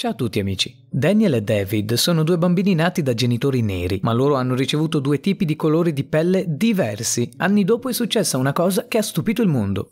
Ciao a tutti amici. Daniel e David sono due bambini nati da genitori neri, ma loro hanno ricevuto due tipi di colori di pelle diversi. Anni dopo è successa una cosa che ha stupito il mondo.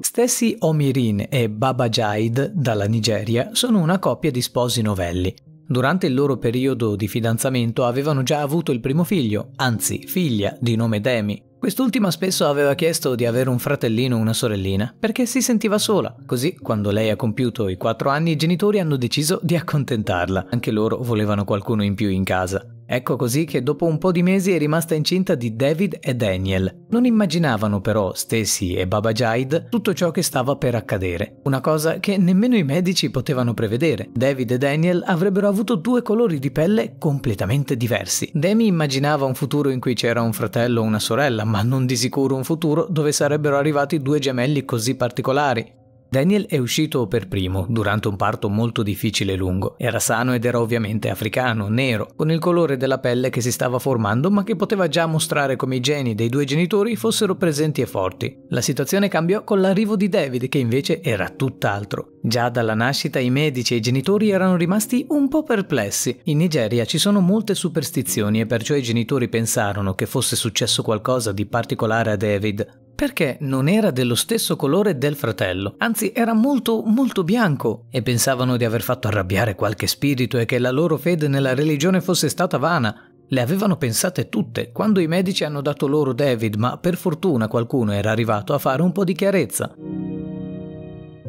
Stessi Omirin e Baba Jaid, dalla Nigeria, sono una coppia di sposi novelli. Durante il loro periodo di fidanzamento avevano già avuto il primo figlio, anzi figlia, di nome Demi. Quest'ultima spesso aveva chiesto di avere un fratellino o una sorellina perché si sentiva sola, così quando lei ha compiuto i quattro anni i genitori hanno deciso di accontentarla, anche loro volevano qualcuno in più in casa. Ecco così che dopo un po' di mesi è rimasta incinta di David e Daniel. Non immaginavano però Stacy e Baba Jide tutto ciò che stava per accadere, una cosa che nemmeno i medici potevano prevedere. David e Daniel avrebbero avuto due colori di pelle completamente diversi. Demi immaginava un futuro in cui c'era un fratello o una sorella, ma non di sicuro un futuro dove sarebbero arrivati due gemelli così particolari, Daniel è uscito per primo durante un parto molto difficile e lungo. Era sano ed era ovviamente africano, nero, con il colore della pelle che si stava formando ma che poteva già mostrare come i geni dei due genitori fossero presenti e forti. La situazione cambiò con l'arrivo di David che invece era tutt'altro. Già dalla nascita i medici e i genitori erano rimasti un po' perplessi. In Nigeria ci sono molte superstizioni e perciò i genitori pensarono che fosse successo qualcosa di particolare a David perché non era dello stesso colore del fratello, anzi era molto molto bianco e pensavano di aver fatto arrabbiare qualche spirito e che la loro fede nella religione fosse stata vana. Le avevano pensate tutte quando i medici hanno dato loro David, ma per fortuna qualcuno era arrivato a fare un po' di chiarezza.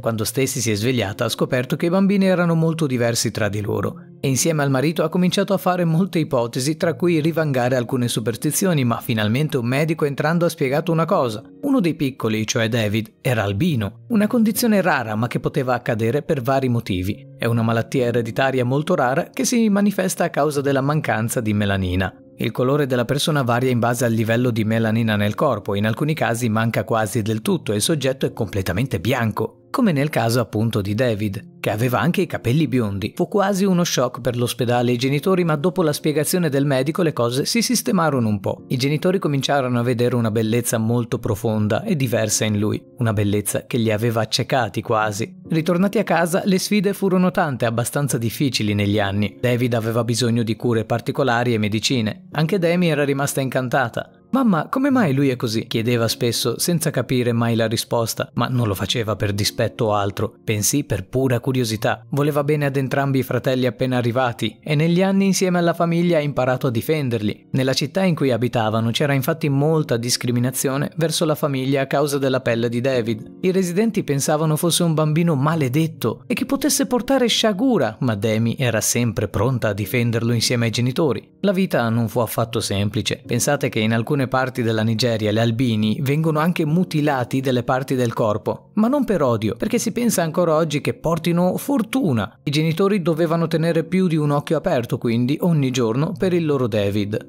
Quando Stacy si è svegliata ha scoperto che i bambini erano molto diversi tra di loro e insieme al marito ha cominciato a fare molte ipotesi, tra cui rivangare alcune superstizioni, ma finalmente un medico entrando ha spiegato una cosa. Uno dei piccoli, cioè David, era albino, una condizione rara ma che poteva accadere per vari motivi. È una malattia ereditaria molto rara che si manifesta a causa della mancanza di melanina. Il colore della persona varia in base al livello di melanina nel corpo, in alcuni casi manca quasi del tutto e il soggetto è completamente bianco come nel caso appunto di David, che aveva anche i capelli biondi. Fu quasi uno shock per l'ospedale e i genitori, ma dopo la spiegazione del medico le cose si sistemarono un po'. I genitori cominciarono a vedere una bellezza molto profonda e diversa in lui, una bellezza che li aveva accecati quasi. Ritornati a casa, le sfide furono tante, abbastanza difficili negli anni. David aveva bisogno di cure particolari e medicine. Anche Demi era rimasta incantata. Mamma, come mai lui è così? chiedeva spesso senza capire mai la risposta, ma non lo faceva per dispetto o altro, bensì per pura curiosità. Voleva bene ad entrambi i fratelli appena arrivati e negli anni insieme alla famiglia ha imparato a difenderli. Nella città in cui abitavano c'era infatti molta discriminazione verso la famiglia a causa della pelle di David. I residenti pensavano fosse un bambino maledetto e che potesse portare sciagura, ma Demi era sempre pronta a difenderlo insieme ai genitori. La vita non fu affatto semplice. Pensate che in alcune alcune parti della Nigeria gli albini vengono anche mutilati delle parti del corpo, ma non per odio, perché si pensa ancora oggi che portino fortuna. I genitori dovevano tenere più di un occhio aperto quindi ogni giorno per il loro David.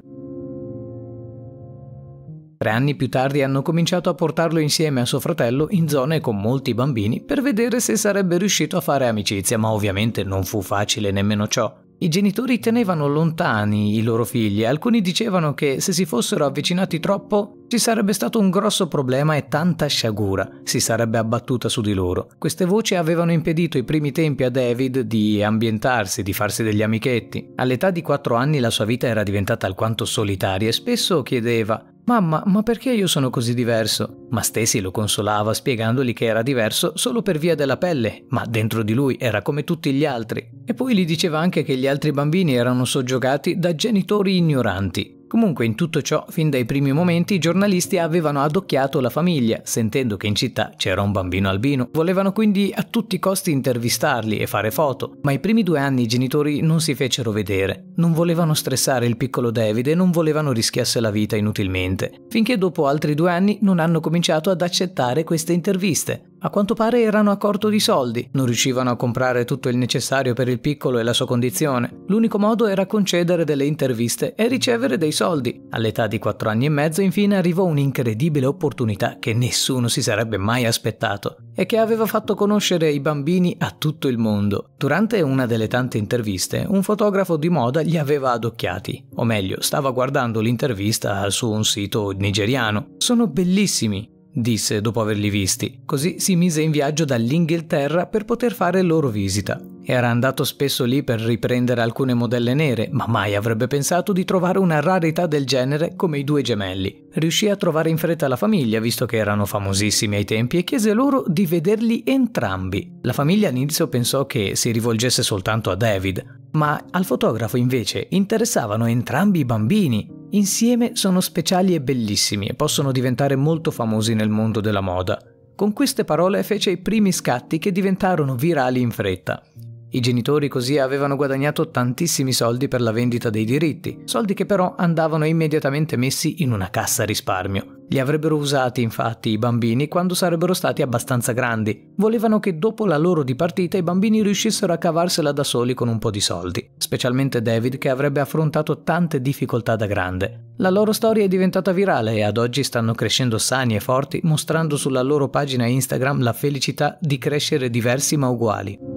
Tre anni più tardi hanno cominciato a portarlo insieme a suo fratello in zone con molti bambini per vedere se sarebbe riuscito a fare amicizia, ma ovviamente non fu facile nemmeno ciò. I genitori tenevano lontani i loro figli e alcuni dicevano che se si fossero avvicinati troppo ci sarebbe stato un grosso problema e tanta sciagura si sarebbe abbattuta su di loro. Queste voci avevano impedito i primi tempi a David di ambientarsi, di farsi degli amichetti. All'età di 4 anni la sua vita era diventata alquanto solitaria e spesso chiedeva Mamma, ma perché io sono così diverso? Ma Stacy lo consolava spiegandogli che era diverso solo per via della pelle, ma dentro di lui era come tutti gli altri. E poi gli diceva anche che gli altri bambini erano soggiogati da genitori ignoranti. Comunque in tutto ciò, fin dai primi momenti, i giornalisti avevano adocchiato la famiglia, sentendo che in città c'era un bambino albino. Volevano quindi a tutti i costi intervistarli e fare foto, ma i primi due anni i genitori non si fecero vedere. Non volevano stressare il piccolo David e non volevano rischiasse la vita inutilmente, finché dopo altri due anni non hanno cominciato ad accettare queste interviste. A quanto pare erano a corto di soldi, non riuscivano a comprare tutto il necessario per il piccolo e la sua condizione. L'unico modo era concedere delle interviste e ricevere dei soldi. All'età di 4 anni e mezzo infine arrivò un'incredibile opportunità che nessuno si sarebbe mai aspettato e che aveva fatto conoscere i bambini a tutto il mondo. Durante una delle tante interviste, un fotografo di moda li aveva adocchiati, o meglio, stava guardando l'intervista su un sito nigeriano. Sono bellissimi, disse dopo averli visti. Così si mise in viaggio dall'Inghilterra per poter fare loro visita. Era andato spesso lì per riprendere alcune modelle nere, ma mai avrebbe pensato di trovare una rarità del genere come i due gemelli. Riuscì a trovare in fretta la famiglia, visto che erano famosissimi ai tempi, e chiese loro di vederli entrambi. La famiglia all'inizio pensò che si rivolgesse soltanto a David, ma al fotografo invece interessavano entrambi i bambini Insieme sono speciali e bellissimi e possono diventare molto famosi nel mondo della moda. Con queste parole fece i primi scatti che diventarono virali in fretta. I genitori così avevano guadagnato tantissimi soldi per la vendita dei diritti, soldi che però andavano immediatamente messi in una cassa risparmio. Li avrebbero usati infatti i bambini quando sarebbero stati abbastanza grandi. Volevano che dopo la loro dipartita i bambini riuscissero a cavarsela da soli con un po' di soldi, specialmente David che avrebbe affrontato tante difficoltà da grande. La loro storia è diventata virale e ad oggi stanno crescendo sani e forti, mostrando sulla loro pagina Instagram la felicità di crescere diversi ma uguali.